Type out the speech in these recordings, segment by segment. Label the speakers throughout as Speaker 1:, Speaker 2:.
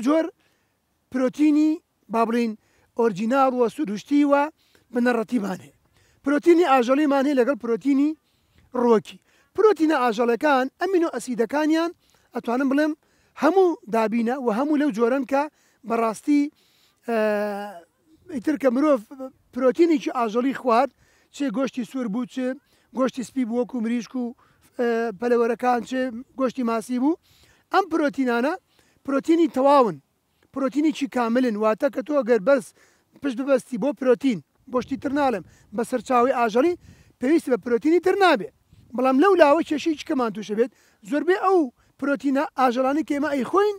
Speaker 1: دوو جۆر پرۆتینی بابلین ئۆرجینال وە سروشتی وە بنەڕەتیبان هەیە پرۆتینی ئاژەڵیمان هەیە لەگەڵ پرۆتینی ڕۆکی پرۆتینە ئاژەڵەکان ئەمین و ئەسیدەکانیان ئەتوانم بڵێم هەموو دابینە و هەموو لەو جۆرن کە بەڕاستی ئیتر کە مرۆڤ پرۆتینێکی ئاژەڵی خوارد چێ گۆشتی سوور بوو چێ گۆشتی سپی بووەکو مریشک و پەلەوەرەکان چێ گۆشتی ماسی بوو ئەم پرۆتینانە پرۆتینی تەواون پرۆتینیی کاملن واتە کە تۆ گەر بەرز پشت ببەستی بۆ پرۆتین بۆشتی تر ناڵم بە سەرچاوی ئاژەڵی پێویست بە پرۆتینی تر نابێ بەڵام لەو لاوە کێشی چکەمان تووشە بێت زۆربێ ئەو پرۆتینە ئاژەڵانی کێمە ئەی خۆین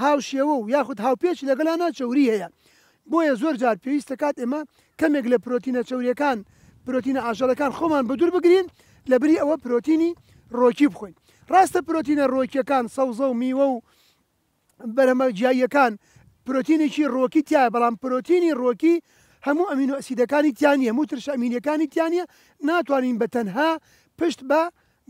Speaker 1: هاوشێوە و یاخود هاوپێچ لەگەلانە چوری هەیە بۆیە زۆر جار پێویستە کات ئێمە کەمێک لە پرۆتینە چوریەکان پرۆتینە ئاژەڵەکان خۆمان بەدور بگرین لەبری ئەوە پرۆتینی ڕۆکی بخۆین ڕاستە پرۆتینە ڕۆکیەکان سەوزە و میوە و بەرەمە جیاییەکان پرۆتینێکی ڕۆکی تایە بەڵام پرۆتینی ڕۆکی هەموو ئەمین و ئەسیدەکانی تیانی هەموو ترش ئەمینەکانی تیانە ناتوانین بە تەنها پشت بە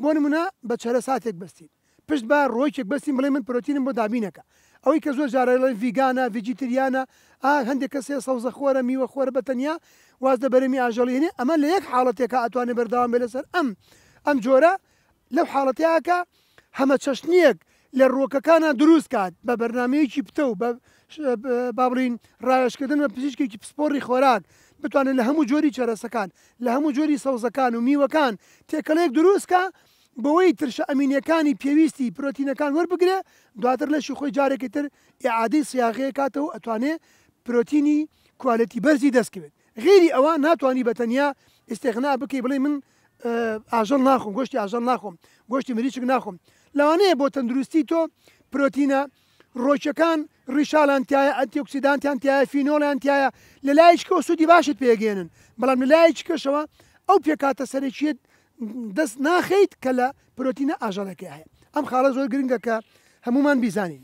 Speaker 1: بۆ نمونە بە چرە ساتێک بستین پشت بە ڕۆکێک بستین بڵێ من پرۆتینم بۆ دابینەکە ئەوەی کە زۆر جارەڵێن ڤیگانە ڤیجیتریانە ئا هەندێک کەسێ سەوزە خۆرە میوە خۆرە بە تەنیا واز دەبەرمی ئاژەڵێنێ ئەمە لە یەک حاڵەتێکە ئەتوانێت بەرداوام بێ لەسەر ئەم ئەم جۆرە لەو حاڵەتیاکە هەمە چەشنیەک لە ڕۆکەکانە دروست کات بە بەرنمەیەکی پتە و بابڕین ڕایشکردن بە پزیشکێکی پسپۆری خۆراک بتوانێت لە هەموو جۆری چێرەسەکان لە هەموو جۆری سەوزەکان و میوەکان تێکەڵێک دروستکە بەوەی ترشە ئەمینیەکانی پێویستی پرۆتینەکان وەربگرێ دواتر لەشی خۆی جارێکی تر عادی سیاغەیە کاتەوە ئەتوانێ پرۆتینی کوالەتی بەرزی دەستکەوێت غێری ئەوە ناتوانانی بەتەنیا ئێستێخنا بکەی بڵێ من ئاژەڵ ناخۆم گۆشتی ئاژەڵ ناخۆم گۆشتی مریچک ناخۆم لەوانەیە بۆ تەندروستی تۆ پرۆتینە ڕۆژەکان ڕیشالانتیایە ئەتیۆکسیدانتیانتیایە فینۆلانتیایە لە لایشکەوە سوودی باشت پێگەێنن بەڵام لە لایەکی کەشەوە ئەو پێکاتە سەرێکیت دەست ناخیت کە لە پرۆتینە ئاژەڵەکەی هەیە ئەم خاڵە زۆر گرنگە کە هەمومان بیزانین.